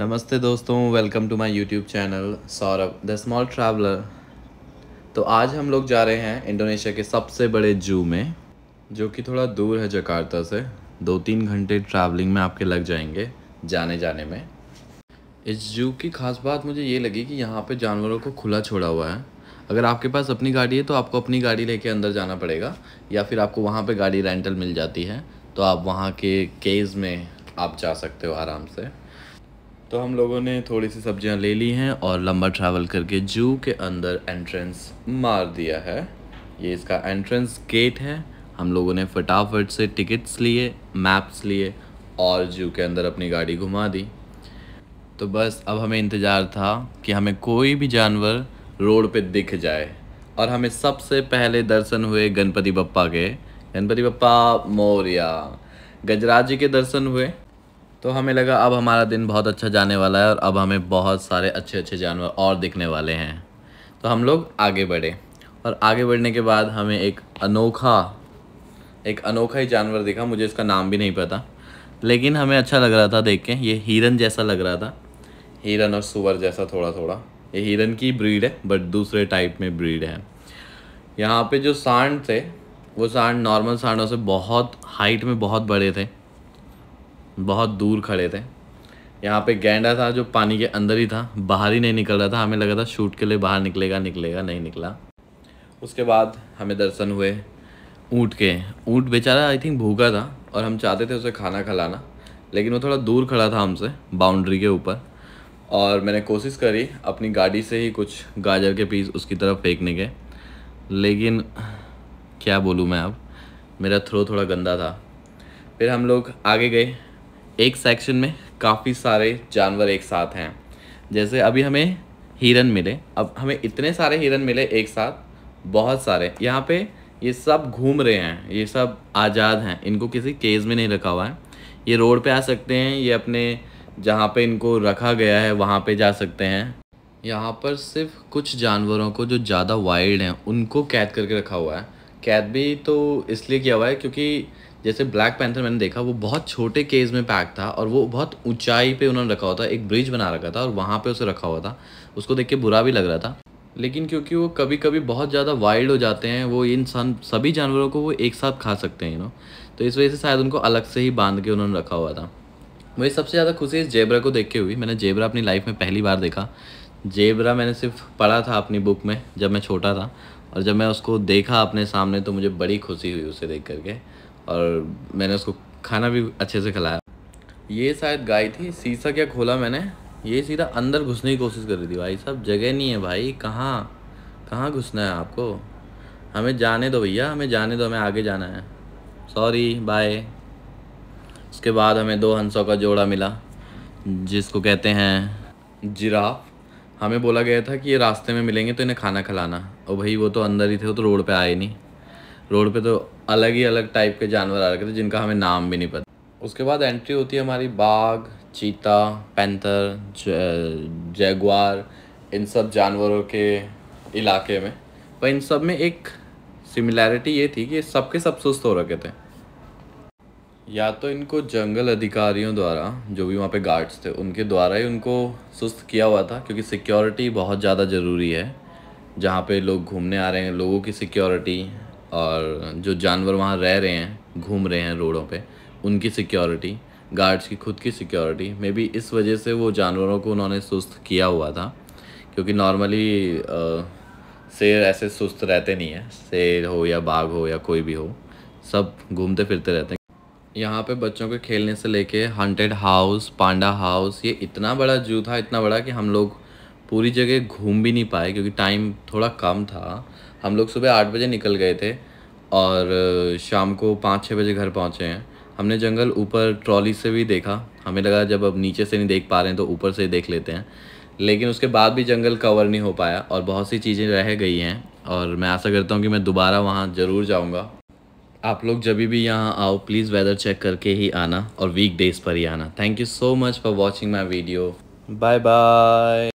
नमस्ते दोस्तों welcome to my YouTube channel Saurabh the small traveller तो आज हम लोग जा रहे हैं इंडोनेशिया के सबसे बड़े जू में जो कि थोड़ा दूर है जकार्ता से दो तीन घंटे ट्रैवलिंग में आपके लग जाएंगे जाने जाने में इस जू की खास बात मुझे ये लगी कि यहाँ पे जानवरों को खुला छोड़ा हुआ है अगर आपके पास अपनी गाड़ी है तो आपको अपनी गाड़ी लेके अंदर जाना पड़ेगा या फिर आपको वहाँ पे गाड़ी रेंटल मिल जाती है तो आप वहाँ के केज में आप जा सकते हो आराम से तो हम लोगों ने थोड़ी सी सब्जियां ले ली हैं और लंबा ट्रैवल करके जू के अंदर एंट्रेंस मार दिया है ये इसका एंट्रेंस गेट है हम लोगों ने फटाफट से टिकट्स लिए मैप्स लिए और जू के अंदर अपनी गाड़ी घुमा दी तो बस अब हमें इंतज़ार था कि हमें कोई भी जानवर रोड पे दिख जाए और हमें सबसे पहले दर्शन हुए गणपति बप्पा के गणपति बप्पा मौर्या गजराज जी के दर्शन हुए तो हमें लगा अब हमारा दिन बहुत अच्छा जाने वाला है और अब हमें बहुत सारे अच्छे अच्छे जानवर और दिखने वाले हैं तो हम लोग आगे बढ़े और आगे बढ़ने के बाद हमें एक अनोखा एक अनोखा ही जानवर दिखा मुझे इसका नाम भी नहीं पता लेकिन हमें अच्छा लग रहा था देख के ये हिरन जैसा लग रहा था हिरन और सुअर जैसा थोड़ा थोड़ा ये हिरन की ब्रीड है बट दूसरे टाइप में ब्रीड है यहाँ पे जो सांड थे वो सांड नॉर्मल सांडों से बहुत हाइट में बहुत बड़े थे बहुत दूर खड़े थे यहाँ पे गैंडा था जो पानी के अंदर ही था बाहर ही नहीं निकल रहा था हमें लगा था शूट के लिए बाहर निकलेगा निकलेगा नहीं निकला उसके बाद हमें दर्शन हुए ऊँट के ऊँट बेचारा आई थिंक भूखा था और हम चाहते थे उसे खाना खिलाना लेकिन वो थोड़ा दूर खड़ा था हमसे बाउंड्री के ऊपर और मैंने कोशिश करी अपनी गाड़ी से ही कुछ गाजर के पीस उसकी तरफ फेंकने के लेकिन क्या बोलूँ मैं अब मेरा थ्रो थोड़ा गंदा था फिर हम लोग आगे गए एक सेक्शन में काफ़ी सारे जानवर एक साथ हैं जैसे अभी हमें हिरन मिले अब हमें इतने सारे हिरन मिले एक साथ बहुत सारे यहाँ पे ये सब घूम रहे हैं ये सब आज़ाद हैं इनको किसी केज में नहीं रखा हुआ है ये रोड पे आ सकते हैं ये अपने जहाँ पे इनको रखा गया है वहाँ पे जा सकते हैं यहाँ पर सिर्फ कुछ जानवरों को जो ज़्यादा वाइल्ड हैं उनको कैद करके रखा हुआ है कैद भी तो इसलिए किया हुआ है क्योंकि जैसे ब्लैक पैंथर मैंने देखा वो बहुत छोटे केज में पैक था और वो बहुत ऊंचाई पे उन्होंने रखा हुआ था एक ब्रिज बना रखा था और वहाँ पे उसे रखा हुआ था उसको देख के बुरा भी लग रहा था लेकिन क्योंकि वो कभी कभी बहुत ज़्यादा वाइल्ड हो जाते हैं वो इन सभी जानवरों को वो एक साथ खा सकते हैं यू नो तो इस वजह से शायद उनको अलग से ही बांध के उन्होंने रखा हुआ था मुझे सबसे ज़्यादा खुशी इस जेबरा को देख के हुई मैंने जेबरा अपनी लाइफ में पहली बार देखा जेबरा मैंने सिर्फ पढ़ा था अपनी बुक में जब मैं छोटा था और जब मैं उसको देखा अपने सामने तो मुझे बड़ी खुशी हुई उसे देख करके और मैंने उसको खाना भी अच्छे से खिलाया ये शायद गाय थी शीशा क्या खोला मैंने ये सीधा अंदर घुसने की कोशिश कर रही थी भाई साहब जगह नहीं है भाई कहाँ कहाँ घुसना है आपको हमें जाने दो भैया हमें जाने दो हमें आगे जाना है सॉरी बाय उसके बाद हमें दो हंसों का जोड़ा मिला जिसको कहते हैं जिराफ हमें बोला गया था कि ये रास्ते में मिलेंगे तो इन्हें खाना खिलाना और भाई वो तो अंदर ही थे वो तो रोड पे आए नहीं रोड पे तो अलग ही अलग टाइप के जानवर आ रखे थे जिनका हमें नाम भी नहीं पता उसके बाद एंट्री होती है हमारी बाघ चीता पैंथर जैगवार इन सब जानवरों के इलाके में पर इन सब में एक सिमिलैरिटी ये थी कि सबके सब सुस्त हो रखे थे या तो इनको जंगल अधिकारियों द्वारा जो भी वहाँ पे गार्ड्स थे उनके द्वारा ही उनको सुस्त किया हुआ था क्योंकि सिक्योरिटी बहुत ज़्यादा ज़रूरी है जहाँ पे लोग घूमने आ रहे हैं लोगों की सिक्योरिटी और जो जानवर वहाँ रह रहे हैं घूम रहे हैं रोडों पे उनकी सिक्योरिटी गार्ड्स की खुद की सिक्योरिटी मे बी इस वजह से वो जानवरों को उन्होंने सुस्त किया हुआ था क्योंकि नॉर्मली शेर ऐसे सुस्त रहते नहीं हैं शेर हो या बाघ हो या कोई भी हो सब घूमते फिरते रहते हैं यहाँ पे बच्चों के खेलने से लेके हंटेड हाउस पांडा हाउस ये इतना बड़ा जू था इतना बड़ा कि हम लोग पूरी जगह घूम भी नहीं पाए क्योंकि टाइम थोड़ा कम था हम लोग सुबह आठ बजे निकल गए थे और शाम को पाँच छः बजे घर पहुँचे हैं हमने जंगल ऊपर ट्रॉली से भी देखा हमें लगा जब अब नीचे से नहीं देख पा रहे हैं तो ऊपर से देख लेते हैं लेकिन उसके बाद भी जंगल कवर नहीं हो पाया और बहुत सी चीज़ें रह गई हैं और मैं आशा करता हूँ कि मैं दोबारा वहाँ ज़रूर जाऊँगा आप लोग जब भी यहाँ आओ प्लीज़ वेदर चेक करके ही आना और वीक डेज़ पर ही आना thank you so much for watching my video bye bye